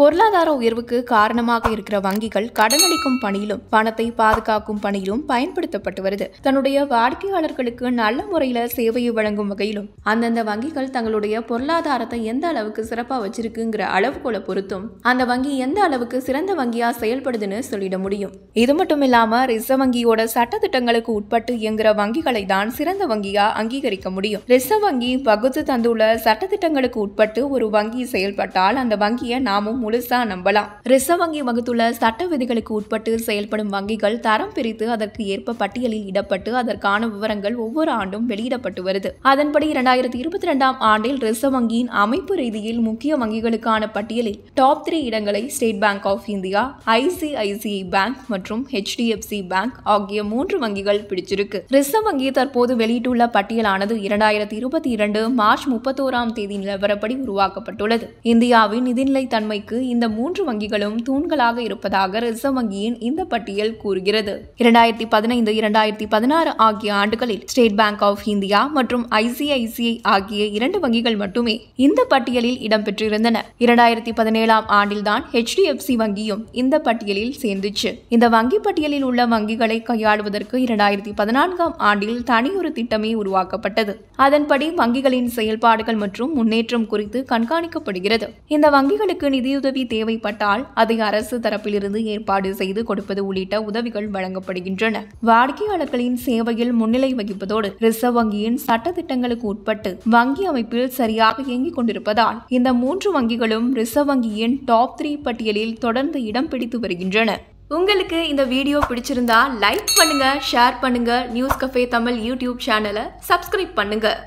பொருளாதார உயர்வுக்கு காரணமாக இருக்கிற வங்கிகள் கடனளிக்கும் பணியிலும் பணத்தை பாதுகாக்கும் பணியிலும் பயன்படுத்தப்பட்டு வருது தன்னுடைய வாடிக்கையாளர்களுக்கு நல்ல முறையில சேவையை வழங்கும் வகையிலும் அந்தந்த வங்கிகள் தங்களுடைய பொருளாதாரத்தை எந்த அளவுக்கு சிறப்பா வச்சிருக்குங்கிற அளவுகோலை பொறுத்தும் அந்த வங்கி எந்த அளவுக்கு சிறந்த வங்கியா செயல்படுதுன்னு சொல்லிட முடியும் இது மட்டும் இல்லாம ரிசர்வ் வங்கியோட சட்டத்திட்டங்களுக்கு உட்பட்டு இயங்குற வங்கிகளை தான் சிறந்த வங்கியா அங்கீகரிக்க முடியும் ரிசர்வ் வங்கி வகுத்து தந்துள்ள சட்டத்திட்டங்களுக்கு உட்பட்டு ஒரு வங்கி செயல்பட்டால் அந்த வங்கியை நாமும் முழுசா நம்பலாம் ரிசர்வ் வங்கி வகுத்துள்ள சட்ட விதிகளுக்கு உட்பட்டு செயல்படும் வங்கிகள் தரம் பிரித்து அதற்கு ஏற்ப பட்டியலில் இடப்பட்டு அதற்கான விவரங்கள் ஒவ்வொரு ஆண்டும் வெளியிடப்பட்டு வருது அதன்படி இரண்டாயிரத்தி இருபத்தி இரண்டாம் ஆண்டில் ரிசர்வ் வங்கியின் அமைப்பு ரீதியில் முக்கிய வங்கிகளுக்கான பட்டியலில் டாப் த்ரீ இடங்களை State Bank of India ICICI Bank மற்றும் ஹெச்டிஎஃப்சி பேங்க் ஆகிய மூன்று வங்கிகள் பிடிச்சிருக்கு ரிசர்வ் வங்கி தற்போது வெளியிட்டுள்ள பட்டியலானது இரண்டாயிரத்தி இருபத்தி இரண்டு மார்ச் முப்பத்தோராம் தேதி நிலவரப்படி உருவாக்கப்பட்டுள்ளது இந்தியாவின் நிதிநிலை தன்மைக்கு வளர்ச்சிக்கு இந்த மூன்று வங்கிகளும் தூண்களாக இருப்பதாக ரிசர்வ் வங்கியின் இந்த பட்டியல் கூறுகிறது இரண்டாயிரத்தி பதினைந்து இரண்டாயிரத்தி பதினாறு ஆகிய ஆண்டுகளில் ஸ்டேட் பேங்க் ஆஃப் இந்தியா மற்றும் ஐசிஐசிஐ ஆகிய இரண்டு வங்கிகள் மட்டுமே இந்த பட்டியலில் இடம்பெற்றிருந்தன இரண்டாயிரத்தி பதினேழாம் ஆண்டில்தான் ஹெச்டிஎஃப்சி வங்கியும் இந்த பட்டியலில் சேர்ந்துச்சு இந்த வங்கி பட்டியலில் உள்ள வங்கிகளை கையாளுவதற்கு இரண்டாயிரத்தி பதினான்காம் ஆண்டில் தனியொரு திட்டமே உருவாக்கப்பட்டது அதன்படி வங்கிகளின் செயல்பாடுகள் மற்றும் முன்னேற்றம் குறித்து கண்காணிக்கப்படுகிறது இந்த வங்கிகளுக்கு நிதி நிதியுதவி தேவைப்பட்டால் அதை அரசு தரப்பிலிருந்து ஏற்பாடு செய்து கொடுப்பது உள்ளிட்ட உதவிகள் வழங்கப்படுகின்றன வாடிக்கையாளர்களின் சேவையில் முன்னிலை வகிப்பதோடு ரிசர்வ் வங்கியின் சட்டத்திட்டங்களுக்கு உட்பட்டு வங்கி அமைப்பில் சரியாக இயங்கிக் கொண்டிருப்பதால் இந்த மூன்று வங்கிகளும் ரிசர்வ் வங்கியின் டாப் த்ரீ பட்டியலில் தொடர்ந்து இடம் பிடித்து வருகின்றன உங்களுக்கு இந்த வீடியோ பிடிச்சிருந்தா லைக் பண்ணுங்க ஷேர் பண்ணுங்க நியூஸ் கஃபே தமிழ் யூடியூப் சேனலை சப்ஸ்கிரைப் பண்ணுங்க